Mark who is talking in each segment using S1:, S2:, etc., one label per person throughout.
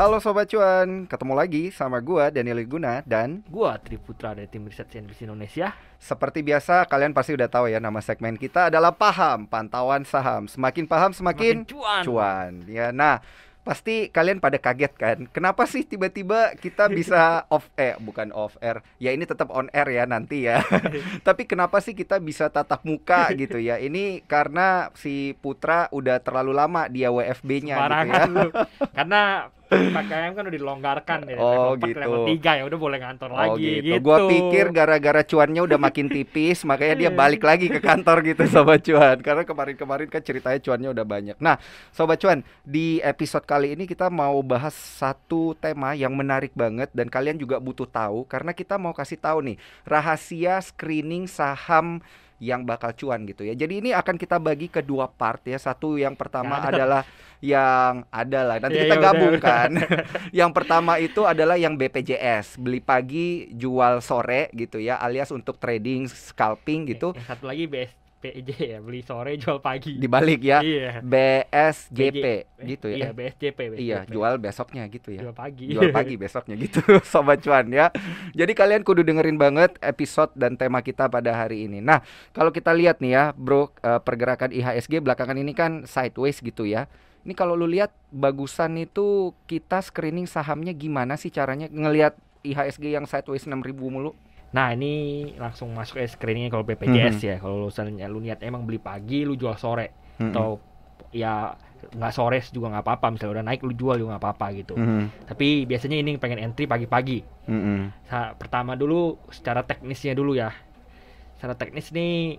S1: Halo Sobat Cuan, ketemu lagi sama gua Daniel Guna dan gua Putra dari tim riset CNBC Indonesia. Seperti biasa kalian pasti udah tahu ya nama segmen kita adalah paham pantauan saham. Semakin paham semakin, semakin cuan. cuan. Ya, nah pasti kalian pada kaget kan kenapa sih tiba-tiba kita bisa off eh bukan off air ya ini tetap on air ya nanti ya tapi kenapa sih kita bisa tatap muka gitu ya ini karena si Putra udah terlalu lama dia WFB-nya gitu ya.
S2: karena PPKM kan udah dilonggarkan ya. Oh level gitu. Level 3 ya udah boleh ngantor oh, lagi gitu. gitu. Gua pikir
S1: gara-gara cuannya udah makin tipis makanya dia balik lagi ke kantor gitu sobat cuan. Karena kemarin-kemarin kan ceritanya cuannya udah banyak. Nah, sobat cuan, di episode kali ini kita mau bahas satu tema yang menarik banget dan kalian juga butuh tahu karena kita mau kasih tahu nih rahasia screening saham yang bakal cuan gitu ya. Jadi ini akan kita bagi ke dua part ya. Satu yang pertama ya, adalah yang adalah nanti ya, kita ya, gabungkan. yang pertama itu adalah yang BPJS, beli pagi, jual sore gitu ya, alias untuk trading, scalping gitu. Yang eh,
S2: eh, satu lagi BST PJ ya beli sore jual pagi dibalik ya iya.
S1: BSJP BJ, gitu ya iya BSJP, BSJP iya jual besoknya gitu ya jual pagi jual pagi besoknya gitu sobat cuan ya jadi kalian kudu dengerin banget episode dan tema kita pada hari ini nah kalau kita lihat nih ya bro eh, pergerakan IHSG belakangan ini kan sideways gitu ya ini kalau lu lihat bagusan itu kita screening sahamnya gimana sih caranya ngelihat IHSG yang
S2: sideways 6000 mulu. Nah ini langsung masuk ke ya screening kalau BPJS mm -hmm. ya. Kalau misalnya lu niat emang beli pagi, lu jual sore mm -hmm. atau ya nggak sore juga nggak apa-apa misalnya udah naik lu jual juga nggak apa-apa gitu mm -hmm. tapi biasanya ini pengen entry pagi-pagi mm -hmm. pertama dulu secara teknisnya dulu ya secara teknis nih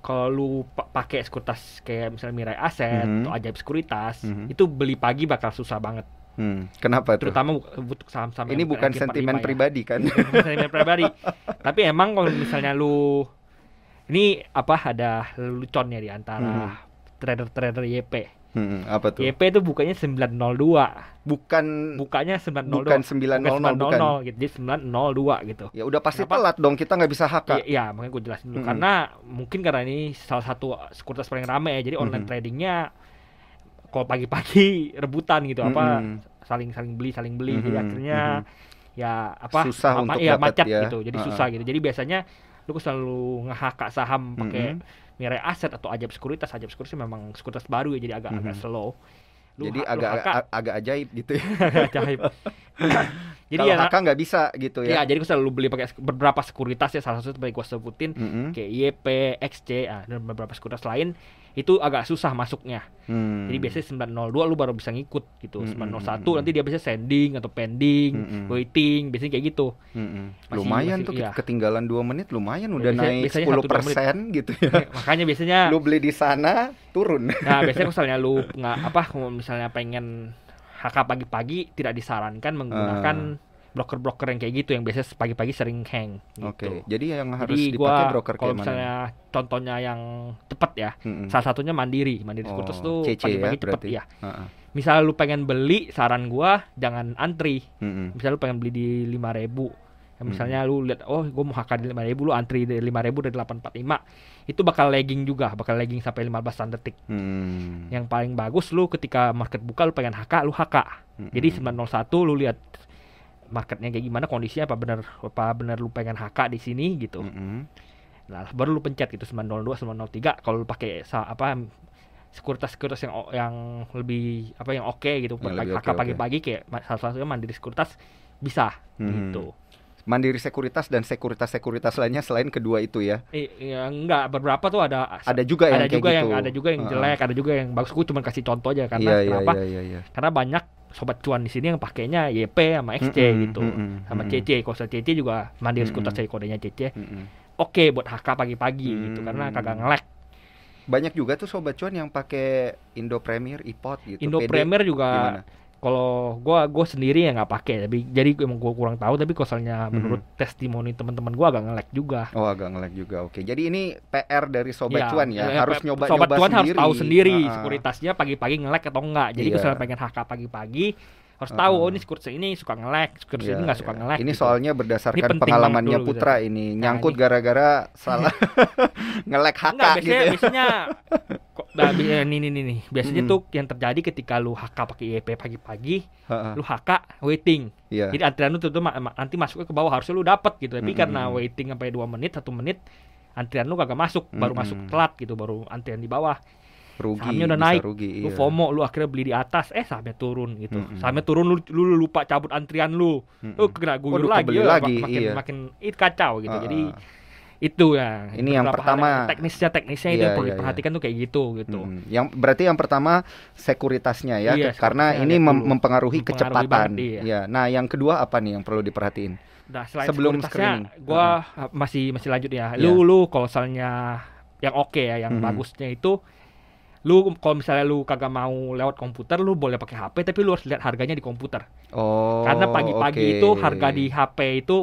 S2: kalau lu pakai sekuritas kayak misalnya mirai aset mm -hmm. atau ajaib sekuritas mm -hmm. itu beli pagi bakal susah banget
S1: Hmm, kenapa tuh? Terutama
S2: untuk saham-saham Ini ya. kan? iya, bukan sentimen pribadi kan? sentimen pribadi. Tapi emang kalau misalnya lu ini apa ada leluconnya di antara hmm. trader-trader YP. Hmm, apa tuh? YP itu bukanya 902. Bukan bukanya 902. Bukan 900, bukan 900 bukan. gitu. Jadi 902 gitu. Ya udah pasti Kenapa? telat dong, kita nggak bisa haka. Iya, ya, makanya gue jelasin dulu hmm. karena mungkin karena ini salah satu sekuritas paling rame ya. Jadi online hmm. tradingnya kalau pagi-pagi rebutan gitu hmm. apa saling saling beli saling beli mm-hmm, jadi mhm, akhirnya mm-hmm. ya apa susah apa, untuk ya dapat macet ya. gitu jadi uh huh susah gitu jadi biasanya lu selalu ngehakak saham mhm. pakai mm-hmm. mirai aset atau ajaib sekuritas ajaib sekuritas memang sekuritas baru ya jadi agak mm-hmm. agak mhm. slow lu jadi ha- agak, agak agak ajaib gitu ya ajaib jadi kalau ya, kakak nggak bisa gitu ya. Iya, jadi gue selalu beli pakai beberapa sekuritas ya salah satu seperti gue sebutin mm -hmm. kayak YP, XC, ah, dan beberapa sekuritas lain itu agak susah masuknya. Hmm. Jadi biasanya 902 lu baru bisa ngikut gitu. Hmm. 901 hmm. nanti hmm. dia biasanya sending atau pending, hmm. hmm. waiting, biasanya kayak gitu. Hmm. hmm. lumayan masih, tuh ya.
S1: ketinggalan 2 menit lumayan ya, udah ya, biasanya, naik biasanya 10% gitu ya.
S2: Makanya biasanya lu beli di sana turun. Nah, biasanya misalnya lu nggak apa misalnya pengen HK pagi-pagi tidak disarankan menggunakan uh broker-broker yang kayak gitu yang biasanya pagi-pagi sering hang gitu. Oke. Okay. Jadi yang harus Jadi dipakai gua, broker kayak misalnya mana? contohnya yang cepat ya. -hmm. Salah satunya Mandiri. Mandiri oh, Sekuritas tuh ya pagi-pagi ya, cepat ya. Uh -uh. Misal lu pengen beli, saran gua jangan antri. Mm -hmm. Misal lu pengen beli di 5000 Ya, misalnya hmm. lu lihat oh gua mau HK di 5000 lu antri dari 5000 dari 845 itu bakal lagging juga bakal lagging sampai 15 detik hmm. yang paling bagus lu ketika market buka lu pengen HK lu HK hmm. jadi 901 lu lihat marketnya kayak gimana kondisinya apa benar apa benar lu pengen HK di sini gitu mm -hmm. nah baru lu pencet gitu 902 903 kalau lu pakai apa sekuritas sekuritas yang yang lebih apa yang oke okay, gitu yang pagi, HK pagi-pagi okay. kayak salah satunya mandiri sekuritas bisa mm-hmm. gitu
S1: Mandiri Sekuritas dan sekuritas-sekuritas lainnya selain kedua itu ya?
S2: Iya e, enggak beberapa tuh ada ada juga yang ada juga yang gitu. ada juga yang jelek uh. ada juga yang bagus. Gue cuma kasih contoh aja karena yeah, iya, kenapa? Yeah, yeah, yeah, Karena banyak sobat cuan di sini yang pakainya YP sama XC mm -hmm, gitu mm -hmm, sama CC kalau CC juga mandiri mm -hmm. skuter saya kodenya CC mm -hmm. oke buat HK pagi-pagi mm -hmm. gitu karena kagak ngelek
S1: banyak juga tuh sobat cuan yang pakai Indo Premier iPod e gitu Indo Premier juga gimana?
S2: kalau gua gue sendiri ya nggak pakai tapi jadi emang gua kurang tahu tapi kosalnya hmm. menurut testimoni teman-teman gua agak ngelek juga oh agak ngelek juga oke jadi ini PR dari sobat ya, cuan ya, harus nyoba sobat nyoba cuan sendiri. harus tahu sendiri uh -huh. sekuritasnya pagi-pagi ngelek atau enggak jadi yeah. kalau pengen HK pagi-pagi harus tahu uh, oh ini kursi ini suka ngelek kursi iya, yeah, ini nggak suka
S1: iya. ngelek ini gitu. soalnya berdasarkan ini pengalamannya dulu, Putra gitu. ini nah, nyangkut gara-gara salah
S2: ngelek HK Enggak, biasanya, gitu ya. biasanya kok, nah, ini, eh, ini, ini, biasanya hmm. tuh yang terjadi ketika lu HK pakai IEP pagi-pagi uh, huh lu haka waiting yeah. jadi antrian lu tuh, tuh nanti masuknya ke bawah harusnya lu dapet gitu tapi hmm. karena hmm, hmm. waiting sampai dua menit satu menit antrian lu kagak masuk baru hmm. masuk hmm. telat gitu baru antrian di bawah
S1: rugi sahamnya udah naik rugi, lu iya. FOMO
S2: lu akhirnya beli di atas eh sahamnya turun gitu mm -hmm. sahamnya turun lu, lu, lupa cabut antrian lu mm -hmm. lu kena gugur lagi, eh, lagi makin iya. makin it kacau gitu uh, jadi itu ya ini yang pertama hari, teknisnya teknisnya iya, itu yang perlu iya, iya. diperhatikan iya. tuh kayak gitu gitu hmm.
S1: yang berarti yang pertama sekuritasnya
S2: ya iya, karena ini mem mempengaruhi, mempengaruhi kecepatan banget, iya. ya
S1: nah yang kedua apa nih yang perlu diperhatiin
S2: nah, selain sebelum screening gua uh -huh. masih masih lanjut ya yeah. lu lu kalau misalnya yang oke okay ya yang hmm. bagusnya itu lu kalau misalnya lu kagak mau lewat komputer lu boleh pakai HP tapi lu harus lihat harganya di komputer oh karena pagi-pagi okay. itu harga di HP itu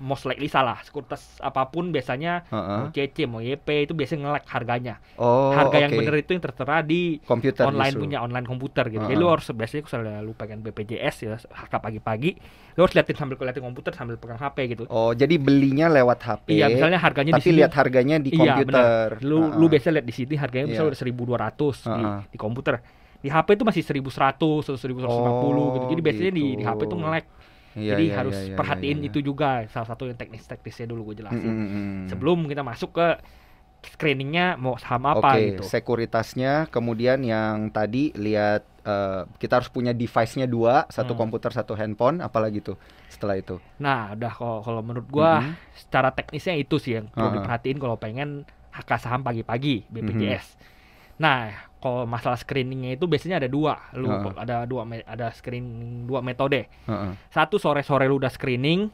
S2: most likely salah. Sekuritas apapun biasanya uh-uh. mau CC, mau YP itu biasanya ngelek harganya. Oh, Harga okay. yang bener itu yang tertera di komputer online justru. punya online komputer gitu. Uh-uh. Jadi lu harus biasanya kalau lupa pengen BPJS ya harga pagi-pagi, lu harus liatin sambil liatin komputer sambil pegang HP gitu.
S1: Oh, jadi belinya lewat HP. Iya, misalnya harganya tapi di sini. lihat harganya di iya, komputer. Iya, bener. Lu uh-huh. lu
S2: biasanya lihat di sini harganya yeah. udah seribu dua ratus di di komputer. Di HP itu masih seribu seratus atau lima puluh gitu. Jadi oh, biasanya gitu. di di HP itu ngelek yeah, jadi yeah, harus yeah, iya, iya, perhatiin yeah, yeah. itu juga salah satu yang teknis-teknisnya dulu gue jelasin mm -hmm. sebelum kita masuk ke screeningnya mau saham apa okay, gitu.
S1: sekuritasnya kemudian yang tadi lihat uh, kita harus punya device-nya dua, satu hmm. komputer, satu handphone, apalagi itu setelah itu.
S2: Nah, udah kalau, menurut gua mm -hmm. secara teknisnya itu sih yang perlu uh -huh. diperhatiin kalau pengen hak saham pagi-pagi BPJS. Mm -hmm. Nah, kalau masalah screeningnya itu biasanya ada dua lu uh -uh. ada dua ada screening dua metode uh -uh. satu sore sore lu udah screening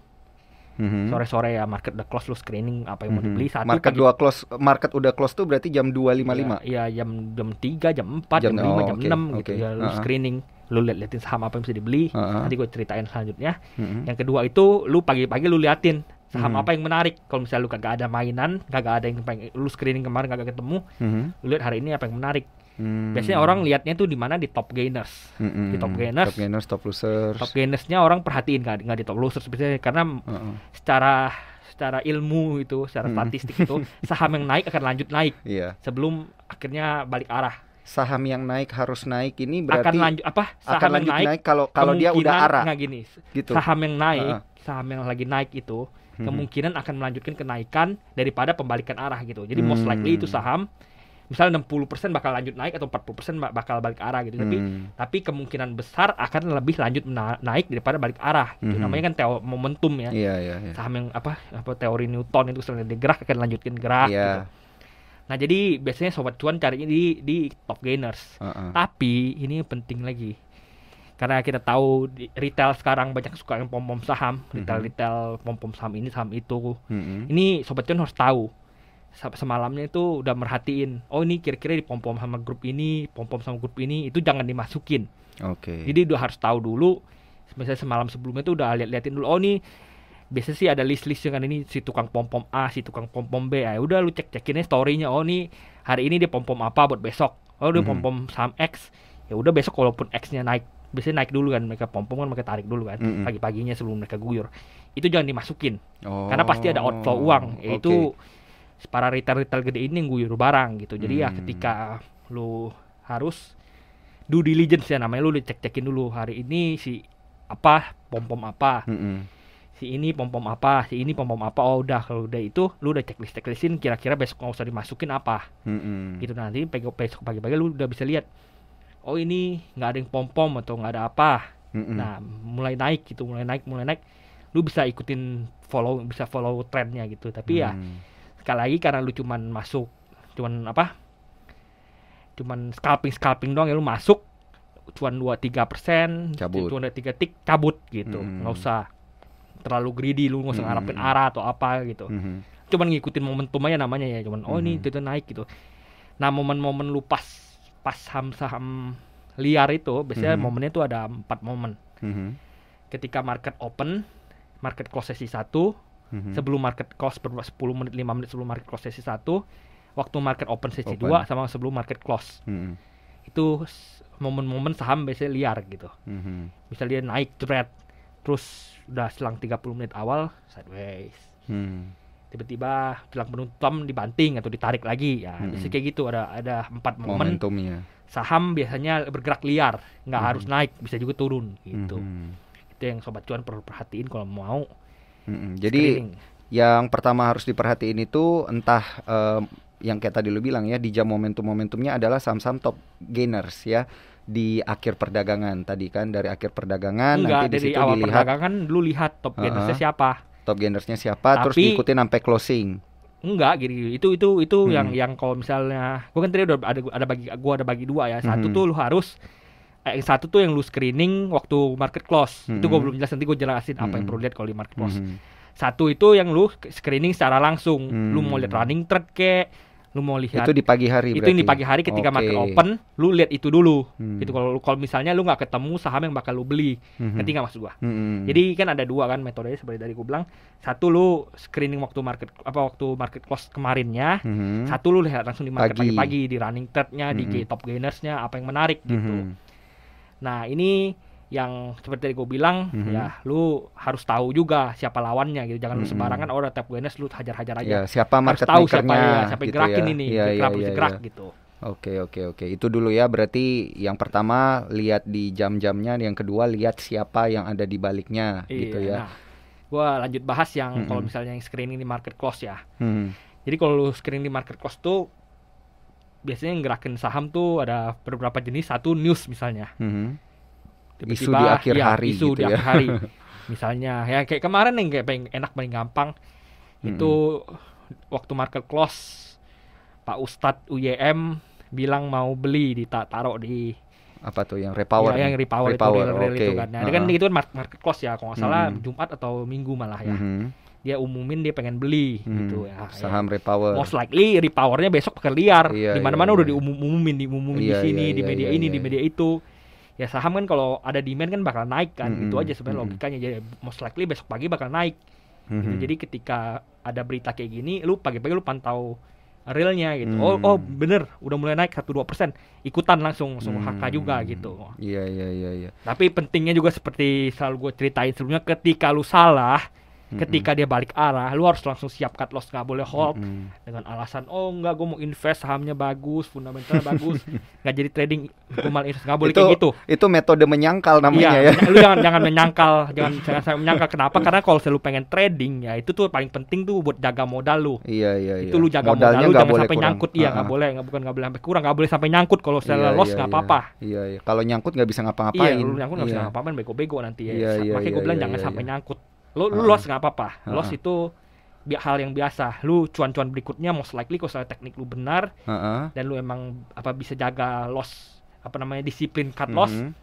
S2: mhm. Sore-sore ya market udah close lu screening apa yang uh -huh. mau mhm. dibeli satu market pagi, dua close
S1: market udah close tuh berarti jam dua lima lima.
S2: Iya, iya jam jam tiga, jam empat, jam, jam enam oh, jam okay, gitu okay. gitu ya lu uh-huh. screening. Lu lihat-liatin saham apa yang bisa dibeli. Uh-huh. Nanti gue ceritain selanjutnya. Uh mhm. -huh. Yang kedua itu lu pagi-pagi lu liatin saham hmm apa yang menarik. Kalau misalnya lu kagak ada mainan, kagak ada yang pengen lu screening kemarin kagak ketemu, hmm lu lihat hari ini apa yang menarik. Hmm. Biasanya orang lihatnya tuh di mana di top gainers, hmm, hmm di top hmm. gainers, top gainers, top losers. Top gainersnya orang perhatiin nggak nggak di top losers biasanya karena uh secara secara ilmu itu, secara hmm. statistik itu saham yang naik akan lanjut naik yeah. sebelum akhirnya balik arah. Saham yang naik harus naik ini berarti akan lanjut apa? Saham akan lanjut naik, kalau kalau dia udah arah. Nggak gini, gitu. saham yang naik, uh saham yang lagi naik itu hmm. kemungkinan akan melanjutkan kenaikan daripada pembalikan arah gitu. Jadi hmm. most likely itu saham misalnya 60% bakal lanjut naik atau 40% bakal balik arah gitu. Tapi hmm. tapi kemungkinan besar akan lebih lanjut na naik daripada balik arah gitu. Hmm. Namanya kan teo momentum ya. Yeah, yeah, yeah. Saham yang apa apa teori Newton itu selain digerak akan lanjutin gerak yeah. gitu. Nah, jadi biasanya sobat cuan carinya di di top gainers. Uh -uh. Tapi ini penting lagi karena kita tahu di retail sekarang banyak suka yang pom pom saham retail hmm. retail pom pom saham ini saham itu Uh ini sobat cuan harus tahu semalamnya itu udah merhatiin oh ini kira-kira di pom pom sama grup ini pom pom sama grup ini itu jangan dimasukin oke okay. jadi udah harus tahu dulu misalnya semalam sebelumnya itu udah lihat lihatin dulu oh ini biasanya sih ada list-list dengan ini si tukang pom pom A si tukang pom pom B ya udah lu cek cekinnya storynya oh ini hari ini dia pom pom apa buat besok oh dia mm -hmm. pom pom sam X ya udah besok walaupun X-nya naik biasanya naik dulu kan mereka pom pom kan mereka tarik dulu kan mm -hmm. pagi paginya sebelum mereka guyur itu jangan dimasukin oh, karena pasti ada outflow oh, uang yaitu okay para retail-retail gede ini guyur barang gitu. Jadi ya hmm. ya ketika lu harus due diligence ya namanya lu dicek-cekin dulu hari ini si apa pom-pom apa. Hmm si ini pom pom apa, si ini pom pom apa. Oh udah kalau udah itu lu udah checklist checklistin kira-kira besok nggak usah dimasukin apa. Hmm hmm Gitu nanti besok pagi-pagi lu udah bisa lihat. Oh ini nggak ada yang pom pom atau nggak ada apa. Mm-hmm. Nah mulai naik gitu, mulai naik, mulai naik. Lu bisa ikutin follow, bisa follow trennya gitu. Tapi mm. ya hmm sekali lagi karena lu cuman masuk cuman apa cuman scalping scalping doang ya lu masuk cuman dua tiga persen cuman dua tiga tik cabut gitu hmm. nggak usah terlalu greedy lu nggak usah hmm. ngarapin hmm. arah atau apa gitu hmm. cuman ngikutin momentum aja namanya ya cuman oh ini itu, hmm. itu naik gitu nah momen-momen lu pas pas saham-saham liar itu biasanya hmm. momennya tuh ada empat momen ketika market open market close sesi satu hmm Sebelum market close 10 menit 5 menit sebelum market close sesi 1, waktu market open sesi open. 2 sama sebelum market close. Mm-hmm. Itu momen-momen saham biasanya liar gitu. Mm-hmm. dia naik thread terus udah selang 30 menit awal sideways. Mm. Tiba-tiba jelang penutupan dibanting atau ditarik lagi ya. Mm-hmm. kayak gitu ada ada empat momen. Saham biasanya bergerak liar, nggak mm-hmm. harus naik, bisa juga turun gitu. Mm-hmm. Itu yang sobat cuan perlu perhatiin kalau mau
S1: Mm-hmm. Jadi screening. yang pertama harus diperhatiin itu entah um, yang kayak tadi lu bilang ya di jam momentum-momentumnya adalah saham-saham top gainers ya di akhir perdagangan tadi kan dari akhir perdagangan Enggak, nanti di situ awal dilihat perdagangan
S2: lu lihat top gainersnya uh-huh. siapa top gainersnya
S1: siapa Tapi, terus diikutin sampai closing
S2: enggak gitu itu itu itu hmm. yang yang kalau misalnya gua kan tadi ada ada bagi gua ada bagi dua ya satu hmm. tuh lu harus eh, yang satu tuh yang lu screening waktu market close mm -hmm. itu gue mm-hmm. belum jelas nanti gue jelasin mm -hmm. apa yang mm-hmm. perlu lihat kalau di market close mm -hmm. satu itu yang lu screening secara langsung mm -hmm. lu mau lihat mm-hmm. running trend ke, lu mau lihat itu di pagi
S1: hari itu yang di pagi hari ketika okay. Ya? market open
S2: lu lihat itu dulu hmm. gitu kalau kalau misalnya lu nggak ketemu saham yang bakal lu beli hmm. nanti nggak maksud gua hmm. jadi kan ada dua kan metodenya seperti dari gua bilang satu lu screening waktu market apa waktu market close kemarinnya hmm. satu lu lihat langsung di market pagi-pagi di running trendnya hmm. di top gainersnya apa yang menarik gitu hmm Nah ini yang seperti gue bilang mm-hmm. ya lu harus tahu juga siapa lawannya gitu jangan mm-hmm. lu mhm. sembarangan oh tap Guinness lu hajar-hajar aja ya, siapa harus tahu siapa ya, siapa gitu gerakin ya. ini ya, gerak ya, ya, gerak ya. gitu
S1: Oke oke oke itu dulu ya berarti yang pertama lihat di jam-jamnya yang kedua lihat siapa yang ada di baliknya gitu iya, gitu ya. Nah,
S2: gua lanjut bahas yang mm-hmm. kalau mhm. misalnya yang screening di market close ya. Mm-hmm. Jadi kalau lu screening di market close tuh biasanya gerakin saham tuh ada beberapa jenis satu news misalnya mm-hmm. isu di akhir ya, hari isu gitu di ya. akhir hari misalnya ya kayak kemarin yang kayak paling enak paling gampang mm-hmm. itu waktu market close Pak Ustadz UYM bilang mau beli ditaruh di
S1: apa tuh yang repower iya, ya, yang repower, repower itu, okay. itu kan. Nah, uh-huh. kan itu
S2: kan market close ya kalau nggak salah mm-hmm. Jumat atau Minggu malah ya. Mm-hmm dia umumin dia pengen beli hmm, gitu ya. ya. Saham ya. repower. Most likely repowernya besok bakal liar. Iya, di mana-mana iya, udah iya. diumumin, diumumin iya, di sini, iya, di iya, media iya, ini, iya. di iya. media itu. Ya saham kan kalau ada demand kan bakal naik kan. Mm-hmm, itu aja sebenarnya mm-hmm. logikanya. Jadi most likely besok pagi bakal naik. Mm-hmm. Gitu. Hmm, hmm. Jadi ketika ada berita kayak gini, lu pagi-pagi lu pantau realnya gitu. Mm. Oh, oh bener, udah mulai naik satu dua persen, ikutan langsung langsung mm. HK juga gitu.
S1: Iya, iya iya iya.
S2: Tapi pentingnya juga seperti selalu gue ceritain sebelumnya, ketika lu salah, ketika dia balik arah lu harus langsung siapkan cut loss nggak boleh hold mm-hmm. dengan alasan oh nggak gue mau invest sahamnya bagus fundamental bagus nggak jadi trading gue malah invest nggak boleh itu, kayak
S1: gitu itu metode menyangkal namanya iya, ya lu jangan jangan menyangkal jangan jangan menyangkal
S2: kenapa karena kalau lu pengen trading ya itu tuh paling penting tuh buat jaga modal lu iya iya, iya. itu lu jaga Modalnya modal lu jangan sampai kurang. nyangkut iya nggak boleh nggak bukan nggak boleh sampai kurang nggak boleh sampai nyangkut kalau saya iya, loss iya, nggak iya, apa-apa
S1: iya iya kalau nyangkut nggak bisa ngapa-ngapain iya lu nyangkut nggak bisa iya. ngapa-ngapain bego-bego nanti ya iya, makanya gue bilang jangan sampai nyangkut
S2: Lo lu uh, ah. loss nggak apa-apa. Uh, ah, loss ah. itu bi hal yang biasa. Lu cuan-cuan berikutnya most likely kalau soal teknik lu benar uh, uh, dan lu emang apa bisa jaga loss apa namanya disiplin cut mhm. loss. Uh -huh.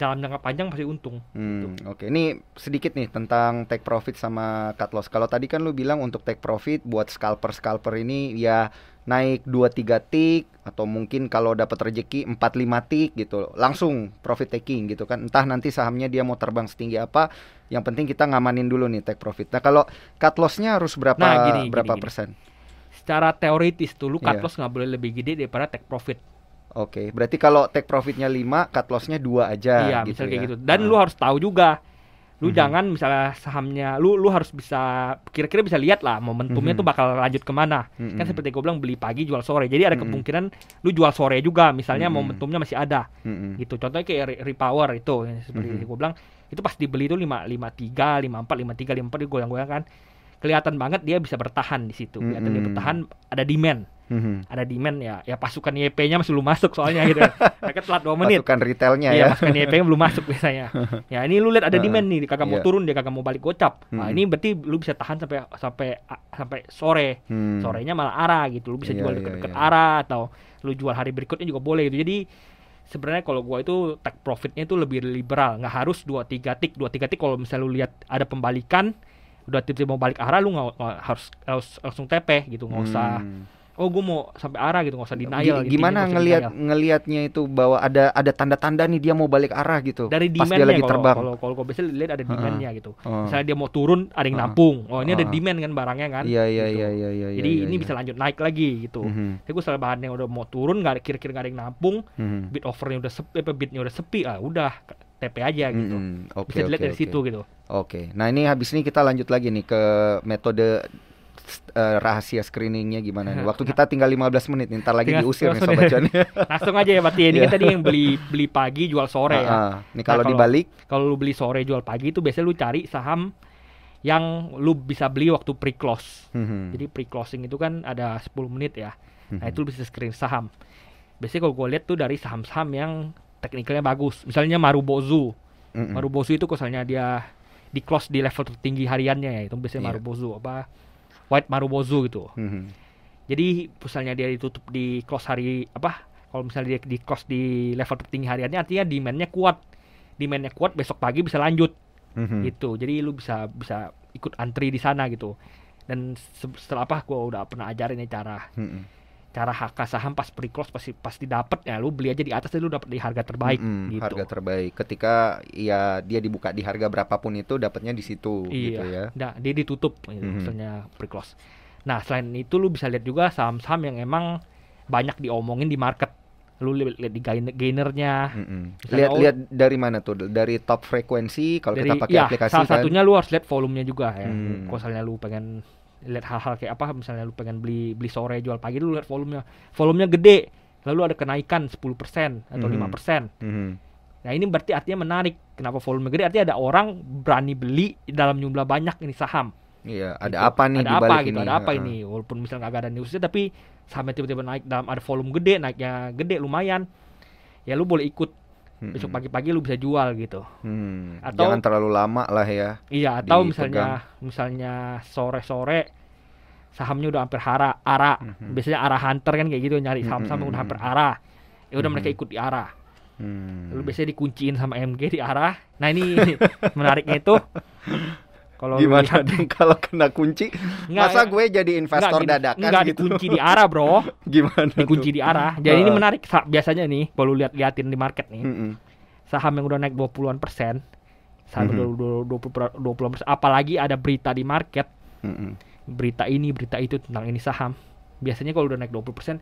S2: Dalam jangka panjang pasti untung.
S1: Hmm, gitu. Oke, okay. ini sedikit nih tentang take profit sama cut loss. Kalau tadi kan lu bilang untuk take profit buat scalper scalper ini ya naik 2 3 tik atau mungkin kalau dapat rezeki 4 5 tik gitu langsung profit taking gitu kan entah nanti sahamnya dia mau terbang setinggi apa yang penting kita ngamanin dulu nih take profit. Nah, kalau cut lossnya harus berapa nah, gini, berapa gini, persen?
S2: Secara teoritis dulu cut yeah. loss nggak boleh lebih gede daripada take profit.
S1: Oke, okay. berarti kalau take profitnya 5, cut lossnya dua aja Iya, gitu ya. kayak gitu.
S2: Dan hmm. lu harus tahu juga lu hmm jangan misalnya sahamnya lu lu harus bisa kira-kira bisa lihat lah momentumnya hmm tuh mhm. bakal lanjut kemana hmm kan mhm. seperti gue bilang beli pagi jual sore jadi ada hmm kemungkinan lu jual sore juga misalnya hmm momentumnya masih ada hmm gitu contohnya kayak repower itu seperti hmm gue bilang itu pas dibeli itu lima lima tiga lima empat lima tiga lima empat yang goyang kan kelihatan banget dia bisa bertahan di situ kelihatan hmm dia mhm. bertahan ada demand hmm. ada demand ya ya pasukan YP-nya e masih belum masuk soalnya gitu mereka telat
S1: dua menit pasukan retailnya ya, ya pasukan YP-nya e belum masuk biasanya ya ini lu lihat ada demand nih kagak yeah. mau iya. turun
S2: dia kagak mau balik gocap hmm. nah mm-hmm. ini berarti lu bisa tahan sampai sampai sampai sore hmm. sorenya malah arah gitu lu bisa yeah, jual iya, deket-deket yeah, yeah. arah atau lu jual hari berikutnya juga boleh gitu jadi sebenarnya kalau gua itu take profitnya itu lebih liberal nggak harus dua tiga tik dua tiga tik kalau misalnya lu lihat ada pembalikan udah tiba-tiba mau balik arah lu nggak harus, harus langsung TP gitu nggak usah hmm oh gue mau sampai arah gitu nggak usah denial gitu, gimana gitu, ngelihat
S1: ngelihatnya itu bahwa ada ada tanda-tanda nih dia mau balik arah gitu
S2: dari pas dia lagi terbang kalau kalau gue biasanya lihat ada demandnya gitu misalnya dia mau turun ada yang nampung oh ini ada demand kan barangnya kan iya iya gitu. iya, iya iya jadi iya, ini iya. bisa lanjut naik lagi gitu mm jadi gue selain bahannya udah mau turun nggak ada kira-kira nggak ada yang nampung bit mhm. bid offernya udah sepi eh, bitnya udah sepi ah udah TP aja mhm. gitu. Mm -hmm. okay, Bisa dilihat okay, dari okay. situ gitu. Oke.
S1: Okay. Nah, ini habis ini kita lanjut lagi nih ke metode Eh, rahasia screeningnya gimana nih? Waktu nah. kita tinggal 15 menit nih, ntar lagi tinggal, diusir nih sobat Langsung aja ya berarti ini iya. tadi yang beli
S2: beli pagi jual sore ya. nah, ya. nih kalau dibalik kalau lu beli sore jual pagi itu biasanya lu cari saham yang lu bisa beli waktu pre-close. -hmm. Jadi pre-closing itu kan ada 10 menit ya. Nah, mhm. itu bisa screen saham. Biasanya kalau gue lihat tuh dari saham-saham yang teknikalnya bagus. Misalnya Marubozu. Mm -hmm. Marubozu itu misalnya dia di close di level tertinggi hariannya ya, itu biasanya yeah. Marubozu apa White Marubozu gitu. Hmm. Jadi misalnya dia ditutup di close hari apa? Kalau misalnya dia di close di level tertinggi hariannya artinya demandnya kuat. Demandnya kuat besok pagi bisa lanjut. Hmm. Gitu. Jadi lu bisa bisa ikut antri di sana gitu. Dan setelah apa gua udah pernah ajarin ya cara. Hmm cara HK saham pas pre close pasti pasti dapat ya lu beli aja di atas lu dapat di harga terbaik mm -hmm, gitu. harga
S1: terbaik ketika ya dia dibuka di harga berapapun itu dapatnya di situ gitu iya, gitu ya nah,
S2: dia ditutup gitu, mm -hmm. misalnya pre close nah selain itu lu bisa lihat juga saham-saham yang emang banyak diomongin di market lu lihat di gainernya mm -hmm. lihat lihat
S1: dari mana tuh dari top frekuensi kalau kita pakai ya, aplikasi salah kan? satunya
S2: lu harus lihat volumenya juga ya mm. kalau misalnya lu pengen lihat hal-hal kayak apa misalnya lu pengen beli beli sore jual pagi lu lihat volumenya volumenya gede lalu ada kenaikan 10% atau mhm. lima persen mm-hmm. nah ini berarti artinya menarik kenapa volume gede artinya ada orang berani beli dalam jumlah banyak ini saham Iya, ada gitu. apa nih ada apa gitu, ini. gitu, ada apa uh. ini walaupun misalnya nggak ada newsnya tapi sampai tiba-tiba naik dalam ada volume gede naiknya gede lumayan ya lu boleh ikut hmm. besok pagi-pagi lu bisa jual gitu. Hmm. Atau jangan
S1: terlalu lama lah ya.
S2: Iya, atau dipegang. misalnya misalnya sore-sore sahamnya udah hampir hara, arah. Hmm. Biasanya arah hunter kan kayak gitu nyari saham-saham hmm. udah hampir ara, Ya udah hmm. mereka ikut di ara. Hmm. Lu biasanya dikunciin sama MG di ara. Nah, ini menariknya itu kalau gimana dong kalau kena kunci? Enggak, masa gue jadi investor enggak, dadakan enggak, gitu? dikunci di arah, Bro. gimana?
S1: Dikunci di arah. Jadi uh. ini menarik
S2: biasanya nih kalau lihat-liatin di market nih. Mm -hmm. Saham yang udah naik 20-an persen saham mm-hmm. 20 20 persen apalagi ada berita di market. Mm-hmm. Berita ini, berita itu tentang ini saham. Biasanya kalau udah naik 20 persen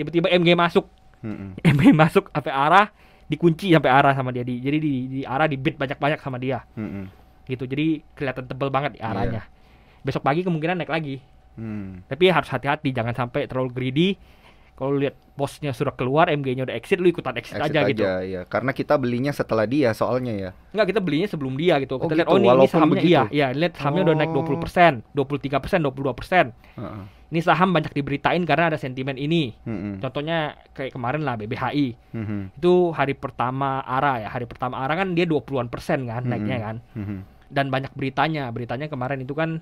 S2: tiba-tiba MG masuk. Mm-hmm. MG masuk apa arah dikunci sampai arah sama dia di, jadi di, di arah dibit banyak-banyak sama dia. Mm-hmm gitu jadi kelihatan tebel banget arahnya yeah. besok pagi kemungkinan naik lagi hmm. tapi harus hati-hati jangan sampai terlalu greedy kalau lihat bosnya sudah keluar, MG-nya udah exit, lu ikutan exit, exit aja, gitu. aja
S1: gitu. ya. Karena kita belinya setelah dia soalnya ya.
S2: Enggak, kita belinya sebelum dia gitu. Oh kita oh, lihat gitu, oh ini, ini sahamnya begitu. iya, iya, lihat sahamnya oh. udah naik 20%, persen 23%, persen 22%. persen. Uh -uh. Ini saham banyak diberitain karena ada sentimen ini. Uh -uh. Contohnya kayak kemarin lah BBHI. Uh mm-hmm. -huh. Itu hari pertama ARA ya, hari pertama ARA kan dia 20-an persen kan uh -huh. naiknya kan. Uh mm-hmm. -huh dan banyak beritanya. Beritanya kemarin itu kan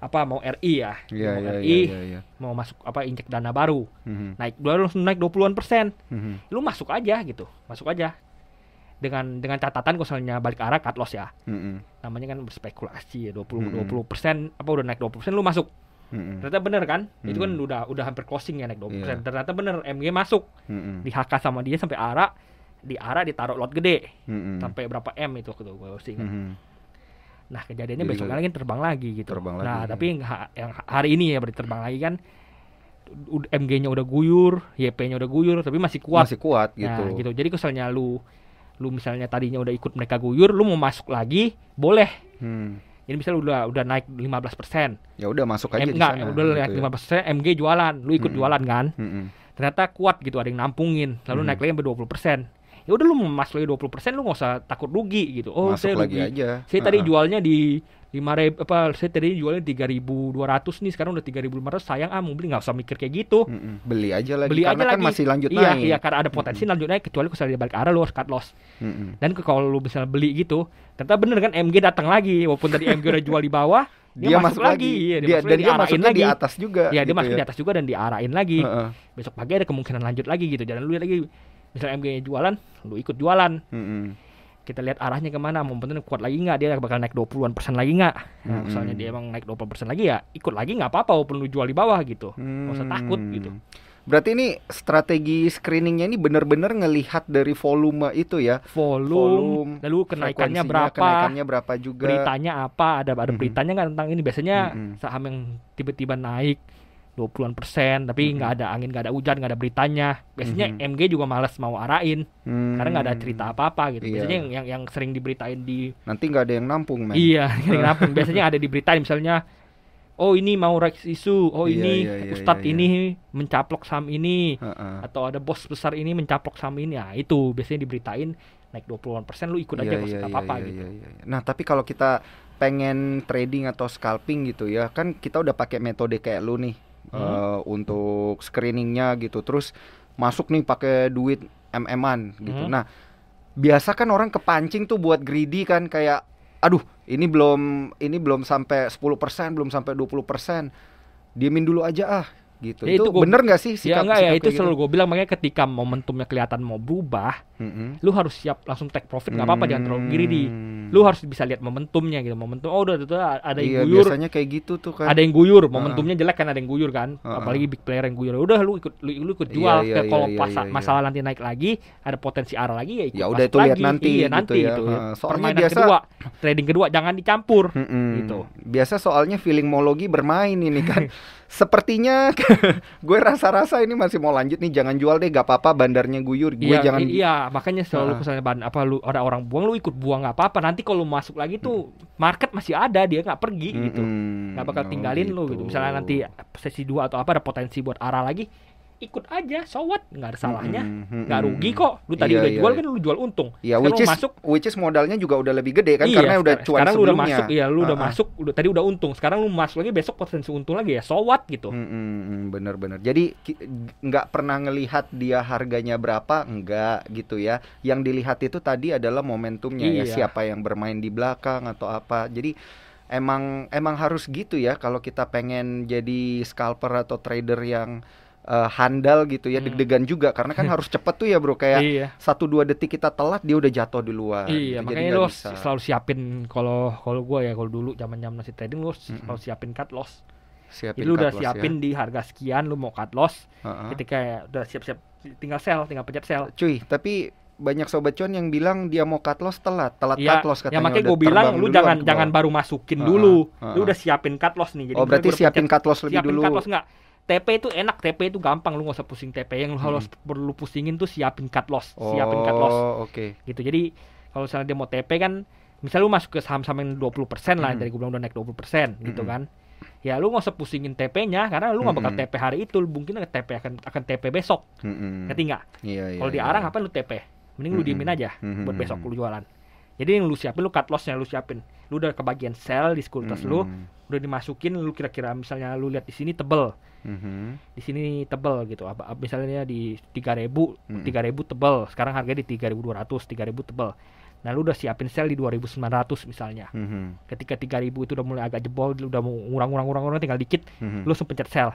S2: apa mau RI ya, yeah, mau yeah, RI yeah, yeah, yeah. mau masuk apa injek dana baru, mm-hmm. naik dua naik dua an persen, mm-hmm. lu masuk aja gitu, masuk aja dengan dengan catatan misalnya balik arah cut loss ya, mm-hmm. namanya kan berspekulasi ya dua puluh mhm. dua puluh persen apa udah naik puluh persen lu masuk, Mm-hmm. Ternyata bener kan? Mm-hmm. Itu kan mhm. udah udah hampir closing ya naik dua puluh persen iya. Ternyata bener MG masuk. Mm-hmm. Di HK sama dia sampai arah di arah ditaruh lot gede. Mm-hmm. Sampai berapa M itu waktu gue ingat Mm-hmm. Nah kejadiannya Jadi besoknya lagi terbang lagi gitu. Terbang nah, lagi. Iya. tapi yang, yang hari ini ya berarti terbang lagi kan MG-nya udah guyur, YP-nya udah guyur, tapi masih kuat. Masih kuat gitu. Nah, gitu. gitu. Jadi misalnya lu lu misalnya tadinya udah ikut mereka guyur, lu mau masuk lagi, boleh. Hmm. Jadi misalnya udah udah naik 15%. Ya udah masuk aja M, enggak, sana, udah gitu ya. persen, ya. 15%, MG jualan, lu ikut hmm. jualan kan? Hmm. Ternyata kuat gitu, ada yang nampungin, lalu hmm. naik lagi sampai 20% ya udah lu memasuki 20% lu nggak usah takut rugi gitu oh Masuk saya lagi rugi aja. saya uh tadi jualnya di lima ribu apa saya tadi jualnya tiga ribu dua ratus nih sekarang udah tiga ribu lima ratus sayang ah mau beli nggak usah mikir kayak gitu mm -mm. beli aja lagi beli karena aja kan lagi. masih lanjut iya, naik iya karena ada potensi mm -mm. lanjut naik kecuali kalau balik arah lu harus cut loss mm -mm. dan kalau lu bisa beli gitu ternyata bener kan MG datang lagi walaupun tadi MG udah jual di bawah dia, dia masuk, masuk lagi, lagi. Iya, dia, dia dia masuknya lagi. di atas juga. Iya, gitu dia masuk ya. di atas juga dan diarahin lagi. Uh -uh. Besok pagi ada kemungkinan lanjut lagi gitu. Jangan lu lagi misalnya MG jualan lu ikut jualan mm-hmm. kita lihat arahnya kemana mau penting kuat lagi nggak dia bakal naik 20-an persen lagi nggak
S1: mm-hmm. misalnya dia
S2: emang naik 20 persen lagi ya ikut lagi nggak apa-apa walaupun lu jual di bawah gitu mm-hmm. nggak usah mm. takut
S1: gitu Berarti ini strategi screeningnya ini benar-benar ngelihat dari volume itu ya. Volume, volume lalu kenaikannya berapa? Kenaikannya
S2: berapa juga? Beritanya apa? Ada ada mm -hmm. beritanya nggak tentang ini? Biasanya mm -hmm. saham yang tiba-tiba naik 20-an persen tapi nggak mm -hmm. ada angin nggak ada hujan nggak ada beritanya biasanya mm -hmm. MG juga males mau arahin mm -hmm. karena nggak ada cerita apa-apa gitu iya. biasanya yang, yang yang sering diberitain di
S1: nanti nggak ada yang nampung man. iya yang nampung biasanya
S2: ada diberitain misalnya oh ini mau Rex isu oh iya, ini iya, iya, Ustadz iya, iya. ini mencaplok saham ini uh -uh. atau ada bos besar ini mencaplok saham ini ya itu biasanya diberitain naik 20-an persen lu ikut aja iya, nggak iya, apa-apa iya, gitu.
S1: iya, iya. Nah, tapi kalau kita pengen trading atau scalping gitu ya, kan kita udah pakai metode kayak lu nih hmm. uh, untuk screeningnya gitu terus masuk nih pakai duit mman gitu hmm. nah biasa kan orang kepancing tuh buat greedy kan kayak aduh ini belum ini belum sampai 10% belum sampai 20% diemin dulu aja ah gitu. Ya, itu, itu gua, bener nggak sih sikap? Ya enggak ya, sikap ya itu gitu? selalu
S2: gue bilang makanya ketika momentumnya kelihatan mau berubah, mm-hmm. lu harus siap langsung take profit nggak mm-hmm. apa-apa jangan terlalu giri di. Hmm. Lu harus bisa lihat momentumnya gitu. Momentum oh udah itu ada yang iya, guyur. biasanya kayak gitu tuh kan. Ada yang guyur, momentumnya jelek kan ada yang guyur kan. Uh-uh. Apalagi big player yang guyur. Ya udah lu ikut lu, lu ikut iya, jual iya, iya, kalau iya, iya, iya, masalah nanti naik lagi, ada potensi arah lagi ya ikut. Ya udah itu lihat nanti. Iya, gitu nanti ya. itu. Uh, Permainan biasa, kedua, trading kedua jangan dicampur mm-hmm. gitu. Biasa
S1: soalnya feeling mologi bermain ini kan. sepertinya gue rasa-rasa ini masih mau lanjut nih jangan jual deh gak apa-apa bandarnya guyur gue iya, jangan
S2: iya makanya selalu uh. pesannya ban apa lu orang-orang buang lu ikut buang gak apa-apa nanti kalau masuk lagi tuh market masih ada dia nggak pergi -hmm. gitu nggak bakal oh, tinggalin oh, gitu. lu gitu misalnya nanti gitu. sesi dua atau apa ada potensi buat arah lagi ikut aja sowat nggak ada salahnya nggak hmm, hmm, rugi kok lu tadi iya, udah iya, jual iya. kan lu jual untung iya, sekarang which is, masuk
S1: which is modalnya juga udah lebih gede kan iya, karena udah cuan sekarang sebelumnya. lu udah masuk iya lu uh -huh. udah ah, ah. masuk
S2: udah tadi udah untung sekarang lu masuk lagi besok potensi untung lagi ya sowat what gitu hmm, bener bener jadi nggak
S1: pernah ngelihat dia harganya berapa enggak gitu ya yang dilihat itu tadi adalah momentumnya ya, iya. ya siapa yang bermain di belakang atau apa jadi emang emang harus gitu ya kalau kita pengen jadi scalper atau trader yang uh, handal gitu ya hmm. deg-degan juga karena kan harus cepet tuh ya bro kayak iya. satu dua detik kita telat dia udah jatuh di
S2: luar iya gitu, makanya lo selalu siapin kalau kalau gue ya kalau dulu zaman zaman masih trading lo mm selalu siapin cut loss siapin lu udah siapin ya? di harga sekian lu mau cut loss uh-huh. ketika udah siap-siap tinggal sell tinggal pencet sell
S1: cuy tapi banyak sobat cuan yang bilang dia mau cut loss telat telat ya, cut loss katanya ya makanya gue bilang lu jangan jangan baru masukin uh-huh. dulu uh-huh. lu udah siapin
S2: cut loss nih jadi oh berarti siapin cut loss lebih siapin dulu siapin cut loss enggak TP itu enak, TP itu gampang, lu nggak usah pusing TP. Yang lu harus perlu pusingin tuh siapin cut loss, oh, siapin cut loss. Oh, oke. Okay. Gitu. Jadi kalau misalnya dia mau TP kan, misalnya lu masuk ke saham-saham yang 20% lah, hmm. dari gue bilang udah naik 20% persen hmm. gitu kan. Ya lu nggak usah pusingin TP-nya karena lu nggak bakal TP hari itu, mungkin akan TP akan akan TP besok. Hmm. Ngerti nggak? Iya, iya, kalau iya. diarang yeah. apa lu TP? Mending lu diemin aja buat besok lu jualan. Jadi yang lu siapin lu cut lossnya lu siapin lu udah kebagian sel di sekuritas mm -hmm. lu mm-hmm. udah dimasukin lu kira-kira misalnya lu lihat di sini tebel mm -hmm. di sini tebel gitu apa misalnya di tiga ribu mm-hmm. tiga ribu tebel sekarang harganya di tiga ribu dua ratus tiga ribu tebel nah lu udah siapin sel di dua 2900 misalnya mm -hmm. ketika tiga ribu itu udah mulai agak jebol lu udah mau ngurang-ngurang-ngurang tinggal dikit mm -hmm. lu sel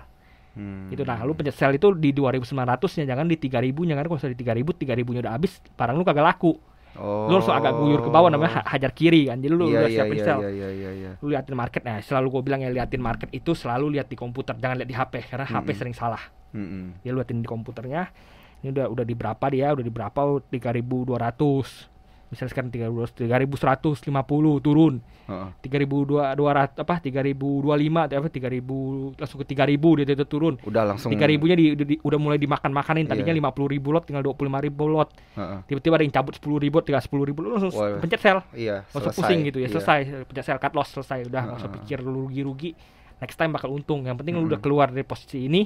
S2: Hmm. Gitu. Nah, lu pencet sel itu di 2900-nya jangan di 3000-nya kan kalau di 3000 3000-nya udah habis, barang lu kagak laku. Oh. Lu harus agak guyur ke bawah namanya hajar kiri kan. Jadi lu yeah, udah iya, siapin yeah, sel. Iya, iya, lu liatin market. Nah, selalu gua bilang ya liatin market itu selalu lihat di komputer, jangan lihat di HP karena mm -hmm. HP sering salah. Mm -hmm. Ya lu liatin di komputernya. Ini udah udah di berapa dia? Udah di berapa? 3200 misalnya sekarang tiga ribu seratus lima puluh turun. ribu dua dua ratus apa tiga ribu dua lima atau apa tiga ribu langsung ke tiga ribu dia itu turun. Udah langsung tiga ribunya di, di, udah mulai dimakan-makanin tadinya iya. lima puluh ribu lot tinggal dua puluh lima ribu lot. tiba Tiba-tiba ada yang cabut sepuluh ribu tinggal sepuluh ribu langsung Wah. pencet sel. Iya, langsung selesai. pusing gitu ya, iya. selesai iya. pencet sel cut loss selesai udah enggak langsung pikir rugi-rugi. Next time bakal untung. Yang penting uh-huh. lu udah keluar dari posisi ini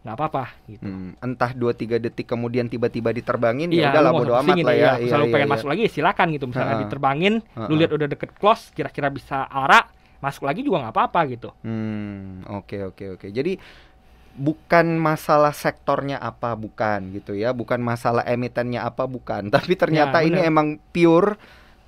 S2: nggak apa-apa
S1: gitu. Hmm, entah 2 3 detik kemudian tiba-tiba diterbangin ya iya, udah udahlah bodo amat lah ya. ya. Selalu iya, iya, pengen iya. masuk lagi
S2: silakan gitu misalnya uh-huh. diterbangin, uh-huh. lu lihat udah deket close kira-kira bisa arah, masuk lagi juga nggak apa-apa gitu.
S1: Hmm, oke okay, oke okay, oke. Okay. Jadi bukan masalah sektornya apa bukan gitu ya, bukan masalah emitennya apa bukan, tapi ternyata ya, ini emang pure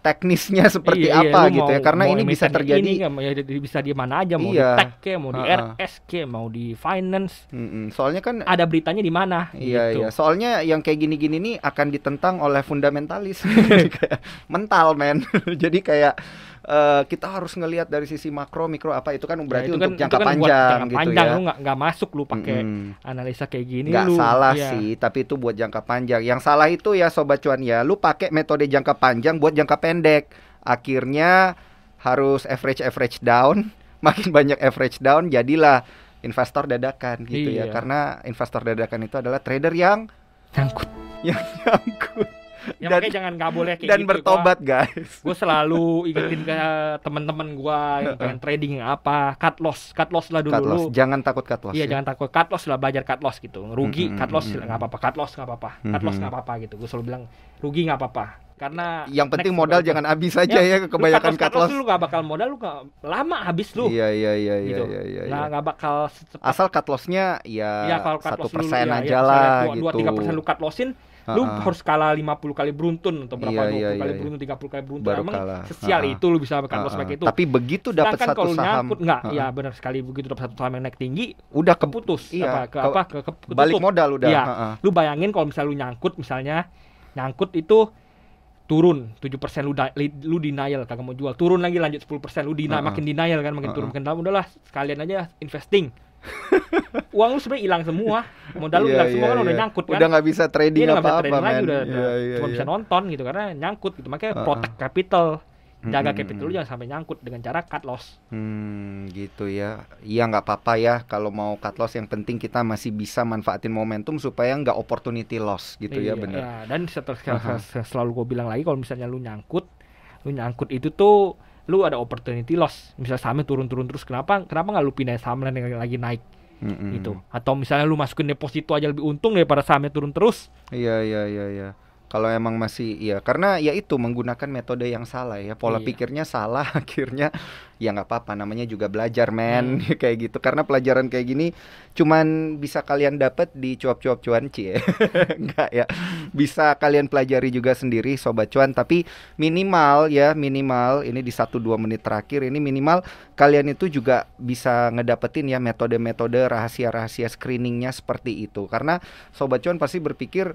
S1: teknisnya seperti iya, iya apa iya, gitu ya. mau, ya karena ini bisa terjadi
S2: ini, ya, bisa di mana aja mau iya. di tech ke mau di uh -uh. RS ke mau di finance mm -mm. soalnya kan ada beritanya di
S1: mana iya gitu. iya soalnya yang kayak gini-gini nih akan ditentang oleh fundamentalis mental men jadi kayak Eh, kita harus ngelihat dari sisi makro mikro apa itu
S2: kan ya, berarti ya, itu untuk kan, jangka itu kan panjang jangka gitu panjang, ya. Lu nggak masuk lu pakai hmm. analisa kayak gini nggak lu. salah ya. sih,
S1: tapi itu buat jangka panjang. Yang salah itu ya sobat cuan ya, lu pakai metode jangka panjang buat jangka pendek. Akhirnya harus average average down, makin banyak average down jadilah investor dadakan gitu ya. iya. ya. Karena investor dadakan itu adalah trader yang nyangkut. Yang nyangkut ya dan, makanya jangan nggak boleh kayak dan gitu. bertobat
S2: gua, guys gue selalu ingetin ke eh, teman-teman gue yang pengen trading apa cut loss cut loss lah dulu cut loss. jangan takut cut loss iya ya. jangan takut cut loss lah belajar cut loss gitu rugi mm -hmm. cut loss nggak apa-apa cut loss nggak apa-apa mm -hmm. cut loss nggak apa-apa gitu gue selalu bilang rugi nggak apa-apa karena yang penting modal jangan habis ya, aja ya, ya kebanyakan cut loss, cut loss lu gak bakal modal lu gak, lama habis lu iya
S1: iya iya iya gitu. iya, iya, iya. Nah,
S2: gak bakal asal cut lossnya ya iya, satu persen lu, iya, iya. aja ya, lah gitu dua tiga persen lu cut lossin uh-uh. lu harus kalah 50 kali beruntun atau berapa yeah, 20 yeah, kali yeah, iya. beruntun, 30 kali beruntun. Baru Emang sesial uh itu lu bisa makan uh-uh. itu. Tapi begitu dapat satu kalau saham, nyangkut enggak, uh-uh. ya benar sekali begitu dapat satu saham yang naik tinggi, udah keputus iya, apa ke, apa ke, ke, ke balik tutup. modal udah. Ya, Uh-uh. Lu bayangin kalau misalnya lu nyangkut misalnya nyangkut itu turun 7% lu di, lu denial kagak mau jual turun lagi lanjut 10% lu denial uh-uh. makin denial kan makin uh-uh. turun makin dalam udahlah sekalian aja investing uang lu sebenarnya hilang semua modal lu iya, hilang yeah, semua iya, kan yeah. udah iya. nyangkut kan udah nggak bisa trading apa-apa yeah, apa, lagi udah, yeah, yeah, cuma yeah. bisa nonton gitu karena nyangkut gitu makanya uh -huh. protect capital jaga capital lu jangan sampai nyangkut dengan cara cut loss.
S1: Hmm, gitu ya. Iya nggak apa-apa ya kalau mau cut loss yang penting kita masih bisa manfaatin momentum supaya nggak opportunity loss gitu yeah, ya benar. Iya. Ya. Dan
S2: setelah uh -huh. selalu gue bilang lagi kalau misalnya lu nyangkut, lu nyangkut itu tuh lu ada opportunity loss misalnya sahamnya turun-turun terus kenapa kenapa nggak lu pindah saham lain yang lagi naik mm-hmm. gitu atau misalnya lu masukin deposito aja lebih untung daripada sahamnya turun terus
S1: iya iya iya iya kalau emang masih ya karena ya itu menggunakan metode yang salah ya pola iya. pikirnya salah akhirnya ya nggak apa-apa namanya juga belajar men hmm. kayak gitu karena pelajaran kayak gini cuman bisa kalian dapat di cuap-cuap cuan cie ya. nggak ya bisa kalian pelajari juga sendiri sobat cuan tapi minimal ya minimal ini di satu dua menit terakhir ini minimal kalian itu juga bisa ngedapetin ya metode-metode rahasia-rahasia screeningnya seperti itu karena sobat cuan pasti berpikir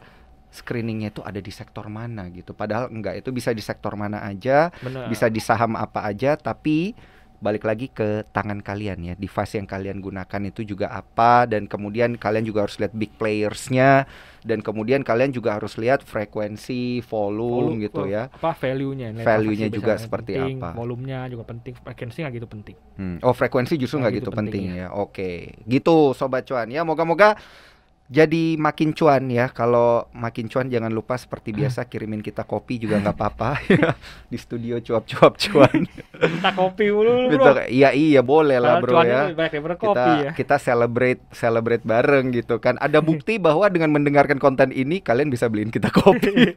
S1: screeningnya itu ada di sektor mana gitu. Padahal enggak itu bisa di sektor mana aja, Bener. bisa di saham apa aja, tapi balik lagi ke tangan kalian ya device yang kalian gunakan itu juga apa dan kemudian kalian juga harus lihat big playersnya dan kemudian kalian juga harus lihat frekuensi volume, volume gitu oh, ya apa value-nya value-nya juga seperti penting, apa
S2: volumenya juga penting frekuensi nggak gitu penting
S1: hmm. oh frekuensi justru nggak gitu, gitu penting, penting ya, ya. oke okay. gitu sobat cuan ya moga-moga jadi makin cuan ya kalau makin cuan jangan lupa seperti hmm. biasa kirimin kita kopi juga nggak apa-apa di studio cuap-cuap cuan minta kopi dulu bro iya iya boleh lah bro ya kita ya. kita celebrate celebrate bareng gitu kan ada bukti bahwa dengan mendengarkan konten ini kalian bisa beliin kita kopi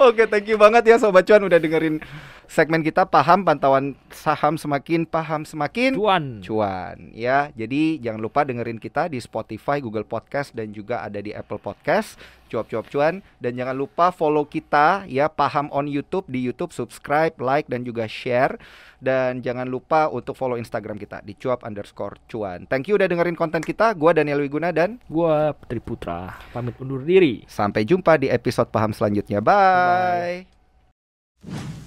S1: oke thank you banget ya sobat cuan udah dengerin segmen kita paham pantauan saham semakin paham semakin cuan. Cuan ya. Jadi jangan lupa dengerin kita di Spotify, Google Podcast dan juga ada di Apple Podcast. Cuap-cuap cuan dan jangan lupa follow kita ya paham on YouTube di YouTube subscribe, like dan juga share dan jangan lupa untuk follow Instagram kita di cuap underscore cuan. Thank you udah dengerin konten kita. Gua Daniel Wiguna dan gua Putri Putra pamit undur diri. Sampai jumpa di episode paham selanjutnya. Bye. Bye.